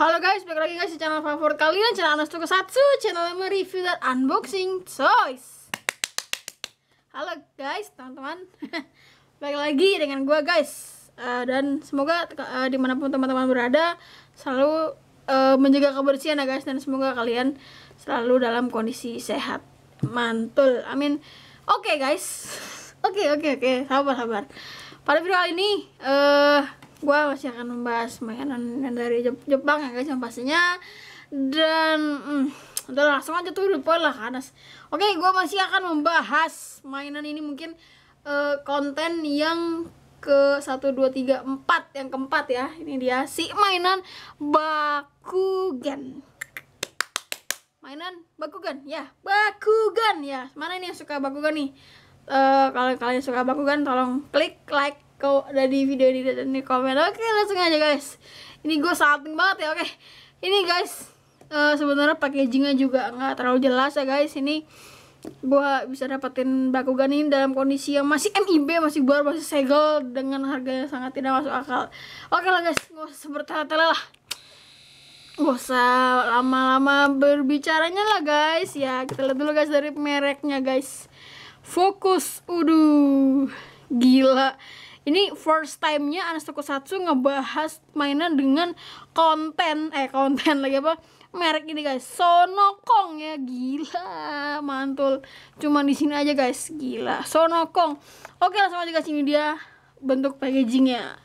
Halo guys, balik lagi guys di channel favorit kalian, channel Anastu satu, channel yang mereview dan unboxing toys. Halo guys, teman-teman, balik lagi dengan gue guys, eh, dan semoga uh, dimanapun teman-teman berada selalu eh, menjaga kebersihan ya guys, dan semoga kalian selalu dalam kondisi sehat, mantul, amin. Oke guys, oke oke oke, sabar sabar. Pada video kali ini. Uh, gue masih akan membahas yang dari Jepang ya guys yang pastinya dan hmm, udah langsung aja tuh lupa lah kanas. oke gue masih akan membahas mainan ini mungkin uh, konten yang ke satu dua tiga empat yang keempat ya ini dia si mainan Bakugan mainan Bakugan ya Bakugan ya mana ini yang suka Bakugan nih uh, kalau kalian suka Bakugan tolong klik like kau ada di video ini dan di komen oke langsung aja guys ini gue salting banget ya oke ini guys uh, sebenarnya packagingnya juga nggak terlalu jelas ya guys ini gue bisa dapetin Bakugan ini dalam kondisi yang masih MIB, masih baru masih segel dengan harga yang sangat tidak masuk akal oke lah guys, gue seperti bertele lah gak usah lama-lama berbicaranya lah guys ya kita lihat dulu guys dari mereknya guys Fokus, udu gila ini first time-nya Anas Tokusatsu ngebahas mainan dengan konten eh konten lagi apa merek ini guys Sonokong ya gila mantul cuman di sini aja guys gila Sonokong oke langsung aja guys ini dia bentuk packagingnya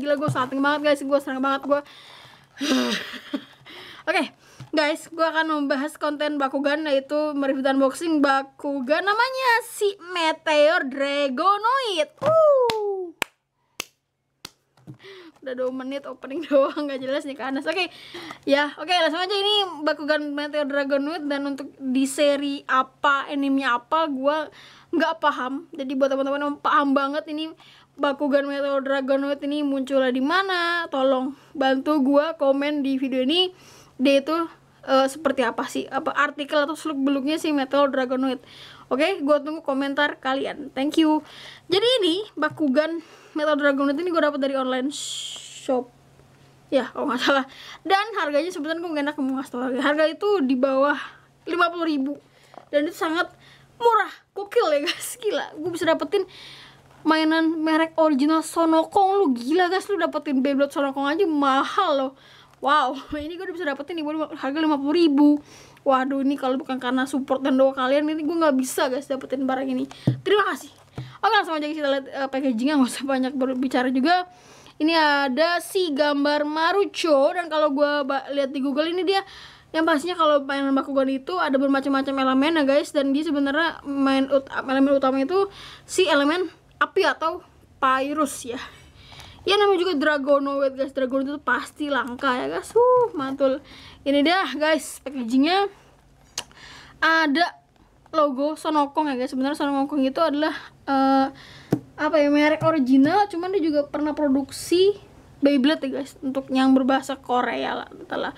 gila gue sangat banget guys gue serang banget gue oke guys, gue akan membahas konten Bakugan yaitu mereview dan boxing Bakugan namanya si Meteor Dragonoid. Uh. Udah 2 menit opening doang nggak jelas nih kanas. Oke. Okay. Ya, oke okay, langsung aja ini Bakugan Meteor Dragonoid dan untuk di seri apa, anime apa gua nggak paham. Jadi buat teman-teman yang paham banget ini Bakugan Meteor Dragonoid ini munculnya di mana? Tolong bantu gua komen di video ini. Dia itu uh, seperti apa sih apa artikel atau seluk beluknya si Metal Dragonoid. Oke, okay? gue tunggu komentar kalian. Thank you. Jadi ini Bakugan Metal Dragonoid ini gue dapat dari online shop. Ya, kalau oh, nggak salah. Dan harganya sebetulnya gue gak enak mau ngasih tau lagi. Harga itu di bawah puluh ribu dan itu sangat murah kokil ya guys gila gue bisa dapetin mainan merek original Sonokong lu gila guys lu dapetin Beyblade Sonokong aja mahal loh wow ini gue udah bisa dapetin nih gue harga lima puluh ribu waduh ini kalau bukan karena support dan doa kalian ini gue nggak bisa guys dapetin barang ini terima kasih oke langsung aja kita lihat uh, packagingnya nggak usah banyak berbicara juga ini ada si gambar Marucho dan kalau gue lihat di Google ini dia yang pastinya kalau mainan Bakugan itu ada bermacam-macam elemen ya guys dan dia sebenarnya main ut elemen utama itu si elemen api atau Pyrus ya ya namanya juga dragonoid guys dragon itu pasti langka ya guys uh mantul ini dia, guys packagingnya ada logo Sonokong ya guys sebenarnya Sonokong itu adalah uh, apa ya merek original cuman dia juga pernah produksi Beyblade ya guys untuk yang berbahasa Korea lah entahlah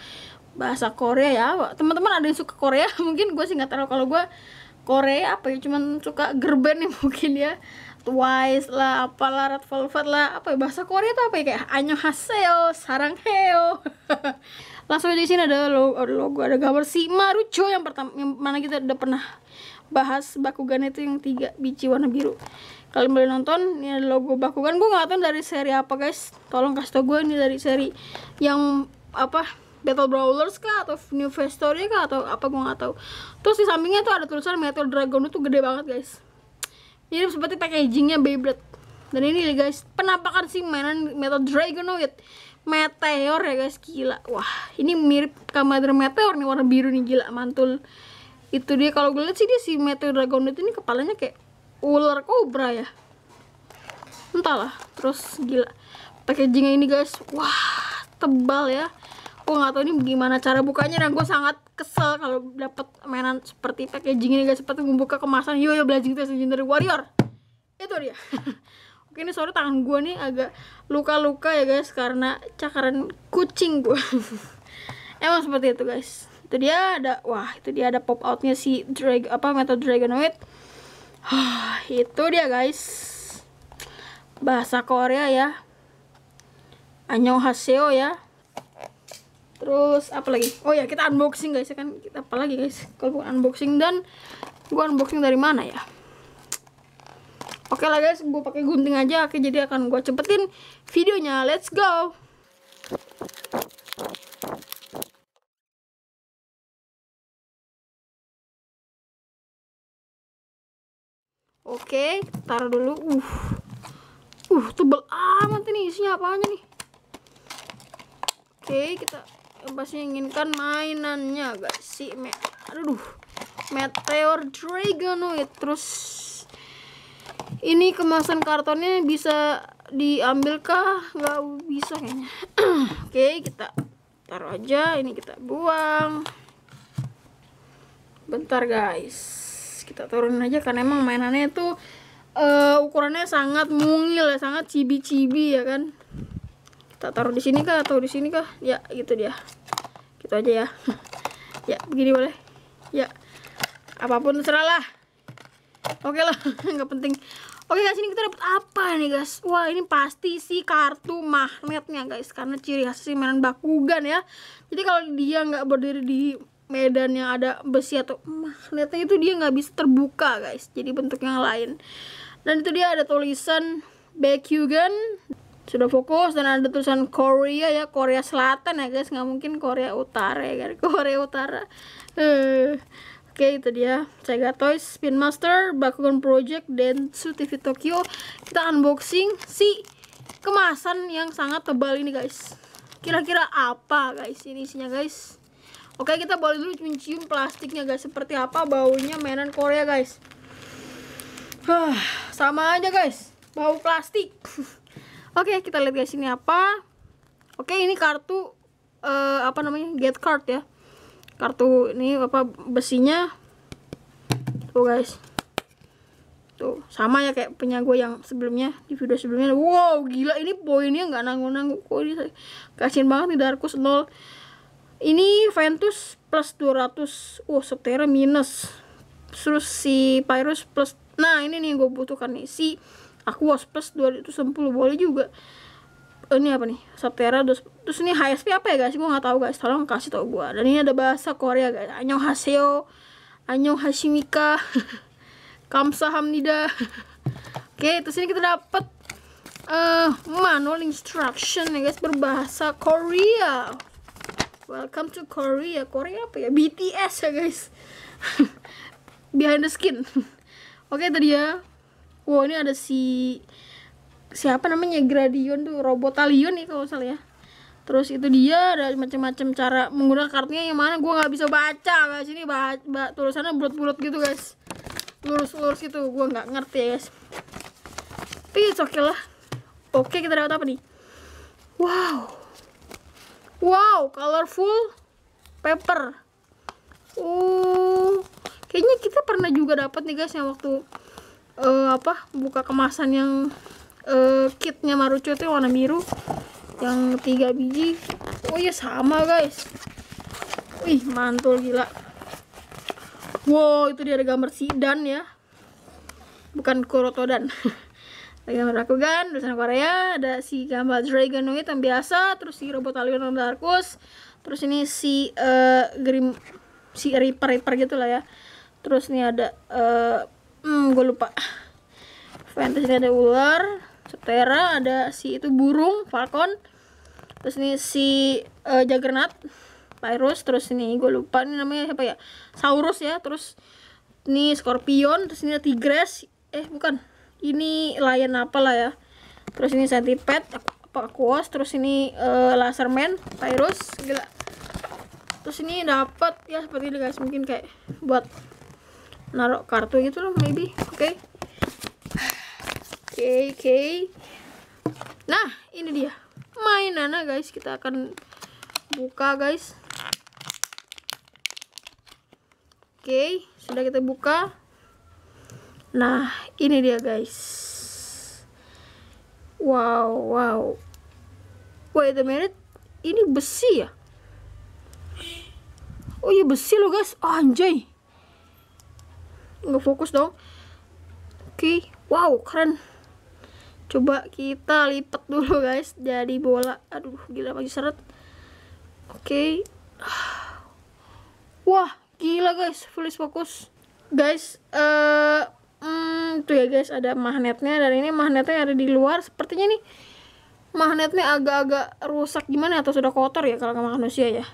bahasa Korea ya teman-teman ada yang suka Korea mungkin gue sih nggak tahu kalau gue Korea apa ya cuman suka gerben nih, ya mungkin ya Twice lah, apalah Red Velvet lah, apa ya bahasa Korea tuh apa ya kayak Sarang Heo. Langsung aja di sini ada logo, ada logo, ada gambar si Marucho yang pertama yang mana kita udah pernah bahas Bakugan itu yang tiga biji warna biru. Kalian boleh nonton ini ada logo Bakugan. Gue nggak tahu dari seri apa guys. Tolong kasih tau gue ini dari seri yang apa Battle Brawlers kah atau New Face Story kah atau apa gue nggak tahu. Terus di sampingnya tuh ada tulisan Metal Dragon itu gede banget guys. Ini seperti packagingnya Beyblade dan ini guys penampakan si mainan Metal Dragonoid Meteor ya guys gila wah ini mirip Commander Meteor nih warna biru nih gila mantul itu dia kalau gue lihat sih dia si Meteor Dragonoid ini kepalanya kayak ular kobra ya entahlah terus gila packagingnya ini guys wah tebal ya gue nggak tahu ini gimana cara bukanya dan gue sangat kesel kalau dapat mainan seperti packaging ini guys seperti membuka kemasan yo yo belajar kita dari warrior itu dia oke ini sore tangan gue nih agak luka-luka ya guys karena cakaran kucing gue emang seperti itu guys itu dia ada wah itu dia ada pop outnya si drag apa metode dragonoid itu dia guys bahasa Korea ya Anyo Haseo ya terus apa lagi oh ya kita unboxing guys ya kan kita apa lagi guys kalau bukan unboxing dan gua unboxing dari mana ya oke okay lah guys gua pakai gunting aja oke jadi akan gua cepetin videonya let's go Oke, okay, taruh dulu. Uh. Uh, tebel amat ini isinya apa aja nih. Oke, okay, kita yang pasti inginkan mainannya gak sih me aduh meteor dragonoid terus ini kemasan kartonnya bisa diambil kah nggak bisa kayaknya oke okay, kita taruh aja ini kita buang bentar guys kita turun aja karena emang mainannya itu uh, eh, ukurannya sangat mungil ya sangat cibi-cibi ya kan tak taruh di sini kah atau di sini kah ya gitu dia gitu aja ya ya begini boleh ya apapun terserah lah oke lah nggak penting oke guys ini kita dapat apa nih guys wah ini pasti si kartu magnetnya guys karena ciri khas si mainan bakugan ya jadi kalau dia nggak berdiri di medan yang ada besi atau magnetnya itu dia nggak bisa terbuka guys jadi bentuk yang lain dan itu dia ada tulisan Bakugan sudah fokus dan ada tulisan Korea ya Korea Selatan ya guys nggak mungkin Korea Utara ya kan? guys Korea Utara uh. oke okay, itu dia Sega Toys Spin Master Bakugan Project Densu TV Tokyo kita unboxing si kemasan yang sangat tebal ini guys kira-kira apa guys ini isinya guys oke okay, kita boleh dulu mencium plastiknya guys seperti apa baunya mainan Korea guys huh, sama aja guys bau plastik Oke, okay, kita lihat guys ini apa. Oke, okay, ini kartu uh, apa namanya? Get card ya. Kartu ini apa besinya? Tuh guys. Tuh, sama ya kayak punya gue yang sebelumnya di video sebelumnya. Wow, gila ini poinnya nggak nanggung-nanggung. Kok ini kasihan banget nih Darkus 0. Ini Ventus plus 200. Oh, Septera minus. Terus si Pyrus plus. Nah, ini nih gue butuhkan nih si aku Waspas 210 boleh juga eh, ini apa nih Subterra terus, terus ini HSP apa ya guys gue nggak tahu guys tolong kasih tau gue dan ini ada bahasa Korea guys Anyong Haseo Anyong Hashimika Kamsahamnida oke terus ini kita dapat uh, eh, manual instruction ya guys berbahasa Korea Welcome to Korea Korea apa ya BTS ya guys Behind the skin oke okay, tadi ya wow ini ada si siapa namanya Gradion tuh robot talion nih kalau salah ya terus itu dia ada macam-macam cara menggunakan kartunya yang mana gue nggak bisa baca guys ini bah, bah, tulisannya bulat-bulat gitu guys lurus-lurus gitu gue nggak ngerti ya guys tapi oke okay lah oke okay, kita dapat apa nih wow wow colorful paper uh kayaknya kita pernah juga dapat nih guys yang waktu uh, apa buka kemasan yang uh, kitnya Marucho itu warna biru yang tiga biji oh iya sama guys wih mantul gila wow itu dia ada gambar sidan ya bukan Kurotodan ada aku kan tulisan Korea ada si gambar Dragonoid yang biasa terus si robot alien dan Darkus terus ini si uh, Grim si Reaper Reaper gitulah ya terus ini ada uh, hmm gue lupa fantasy ada ular setera ada si itu burung falcon terus ini si uh, juggernaut Pyrus terus ini gue lupa ini namanya siapa ya Saurus ya terus ini Scorpion terus ini Tigres eh bukan ini lion apa lah ya terus ini Centipede Aquos terus ini uh, eh, Laserman Pyrus gila terus ini dapat ya seperti ini guys mungkin kayak buat narok kartu gitu loh maybe oke okay. oke okay, oke okay. nah ini dia mainannya guys kita akan buka guys oke okay, sudah kita buka nah ini dia guys wow wow wait a minute ini besi ya oh iya besi loh guys oh, anjay nggak fokus dong oke okay. wow keren coba kita lipat dulu guys jadi bola aduh gila masih seret oke okay. wah gila guys fullis fokus guys eh uh, hmm, tuh ya guys ada magnetnya dan ini magnetnya ada di luar sepertinya nih magnetnya agak-agak rusak gimana atau sudah kotor ya kalau manusia ya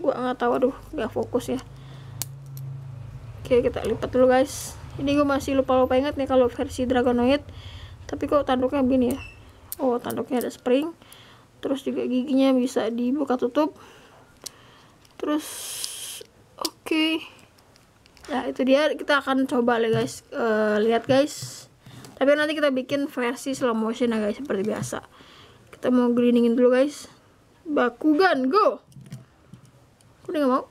gua nggak tahu aduh nggak fokus ya Oke kita lipat dulu guys ini gue masih lupa-lupa inget nih kalau versi Dragonoid tapi kok tanduknya begini ya oh tanduknya ada spring terus juga giginya bisa dibuka tutup terus oke okay. nah itu dia kita akan coba lihat guys uh, lihat guys tapi nanti kita bikin versi slow motion ya guys seperti biasa kita mau greeningin dulu guys Bakugan go udah gak mau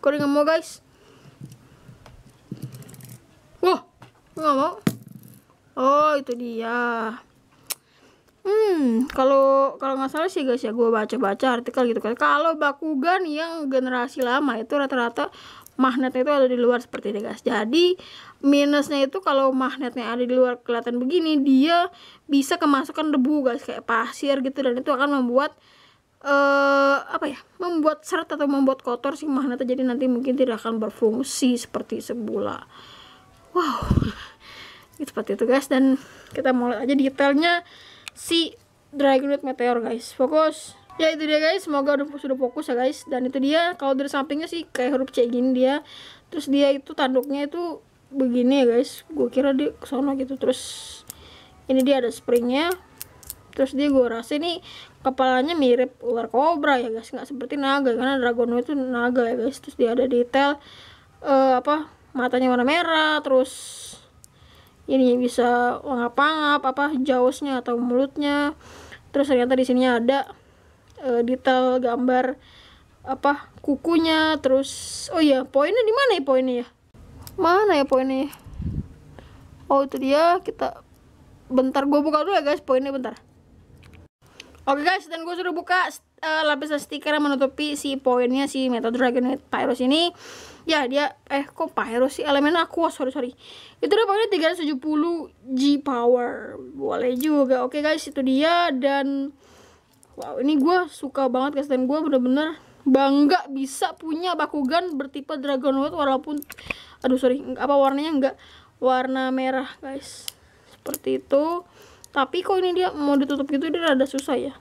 Kau dengan mau guys? Wah, nggak mau. Oh, itu dia. Hmm, kalau kalau nggak salah sih guys ya, gue baca-baca artikel gitu kan. Kalau Bakugan yang generasi lama itu rata-rata magnetnya itu ada di luar seperti ini guys. Jadi minusnya itu kalau magnetnya ada di luar kelihatan begini, dia bisa kemasukan debu guys kayak pasir gitu dan itu akan membuat uh, apa ya membuat seret atau membuat kotor si magnetnya jadi nanti mungkin tidak akan berfungsi seperti semula wow itu seperti itu guys dan kita mulai aja detailnya si Dragonite Meteor guys fokus ya itu dia guys semoga udah sudah fokus ya guys dan itu dia kalau dari sampingnya sih kayak huruf C gini dia terus dia itu tanduknya itu begini ya guys gue kira dia kesana gitu terus ini dia ada springnya terus dia gue rasa ini kepalanya mirip ular kobra ya guys nggak seperti naga karena dragon itu naga ya guys terus dia ada detail uh, apa matanya warna merah terus ini bisa ngapa-ngap apa jausnya atau mulutnya terus ternyata di sini ada uh, detail gambar apa kukunya terus oh iya poinnya di mana ya poinnya ya mana ya poinnya ya? oh itu dia kita bentar gue buka dulu ya guys poinnya bentar Oke okay guys, dan gue sudah buka uh, eh, lapisan stiker yang menutupi si poinnya si Meta Dragonite Pyros ini. Ya, dia eh kok Pyros sih elemen aku, sorry sorry. Itu dia pokoknya 370 G power. Boleh juga. Oke okay guys, itu dia dan wow, ini gue suka banget guys dan gue bener-bener bangga bisa punya Bakugan bertipe Dragonite walaupun aduh sorry, apa warnanya enggak warna merah guys. Seperti itu tapi kok ini dia mau ditutup gitu dia rada susah ya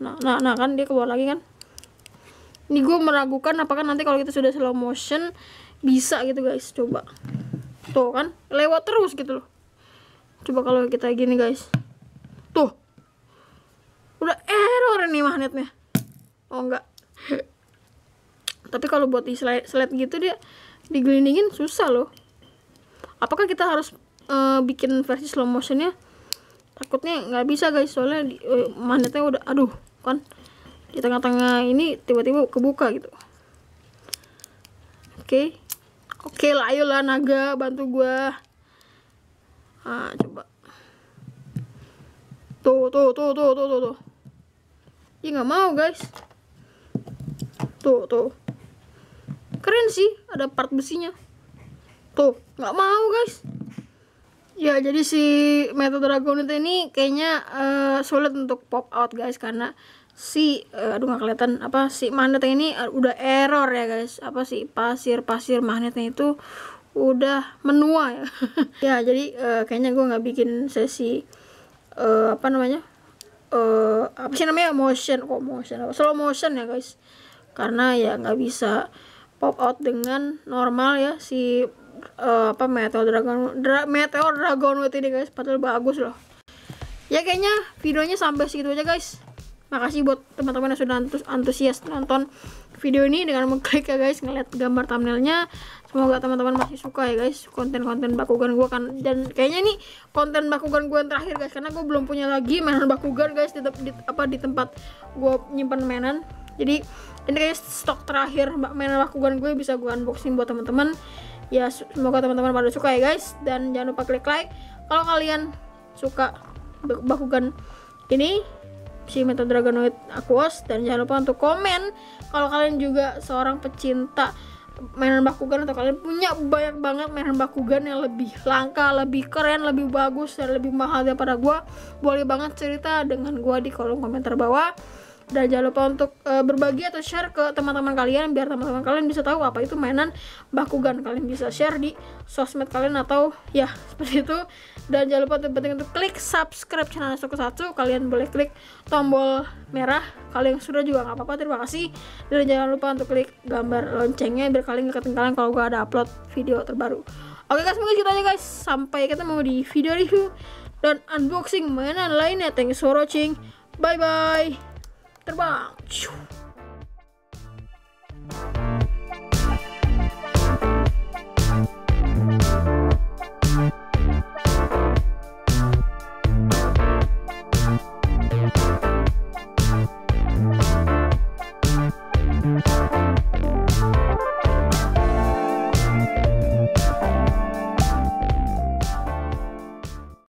nah nah nah kan dia keluar lagi kan ini gue meragukan apakah nanti kalau kita sudah slow motion bisa gitu guys coba tuh kan lewat terus gitu loh coba kalau kita gini guys tuh udah error nih magnetnya oh enggak tapi kalau buat di slide, slide gitu dia digelindingin susah loh apakah kita harus uh, bikin versi slow motionnya takutnya nggak bisa guys soalnya uh, magnetnya udah aduh kan di tengah-tengah ini tiba-tiba kebuka gitu oke okay. oke okay lah ayolah naga bantu gua ah coba tuh tuh tuh tuh tuh tuh tuh ya nggak mau guys tuh tuh keren sih ada part besinya tuh nggak mau guys Ya, jadi si metode dragon itu ini kayaknya uh, sulit untuk pop out guys karena si uh, aduh nggak kelihatan apa si magnet ini eh, udah error ya guys. Apa sih pasir-pasir magnetnya itu udah menua ya. ya, jadi uh, kayaknya gue nggak bikin sesi uh, apa namanya? Uh, apa sih namanya motion kok oh, motion apa slow motion ya guys karena ya nggak bisa pop out dengan normal ya si uh, apa Meteor Dragon Dra Meteor Dragon Wit ini guys padahal bagus loh ya kayaknya videonya sampai segitu aja guys makasih buat teman-teman yang sudah antus antusias nonton video ini dengan mengklik ya guys ngeliat gambar thumbnailnya semoga teman-teman masih suka ya guys konten-konten bakugan gue kan dan kayaknya nih konten bakugan gue yang terakhir guys karena gue belum punya lagi mainan bakugan guys di, di apa di tempat gue nyimpan mainan jadi ini guys stok terakhir mainan bakugan gue bisa gue unboxing buat teman-teman ya semoga teman-teman pada suka ya guys dan jangan lupa klik like kalau kalian suka bakugan ini si metal Dragonoid Aquos dan jangan lupa untuk komen kalau kalian juga seorang pecinta mainan bakugan atau kalian punya banyak banget mainan bakugan yang lebih langka, lebih keren, lebih bagus dan lebih mahal daripada gua, boleh banget cerita dengan gua di kolom komentar bawah dan jangan lupa untuk uh, berbagi atau share ke teman-teman kalian biar teman-teman kalian bisa tahu apa itu mainan bakugan kalian bisa share di sosmed kalian atau ya seperti itu dan jangan lupa untuk penting untuk klik subscribe channel Suku Satu kalian boleh klik tombol merah kalian sudah juga nggak apa-apa terima kasih dan jangan lupa untuk klik gambar loncengnya biar kalian nggak ketinggalan kalau gue ada upload video terbaru oke guys mungkin kita aja guys sampai ketemu di video review dan unboxing mainan lainnya thanks for watching bye bye terbang.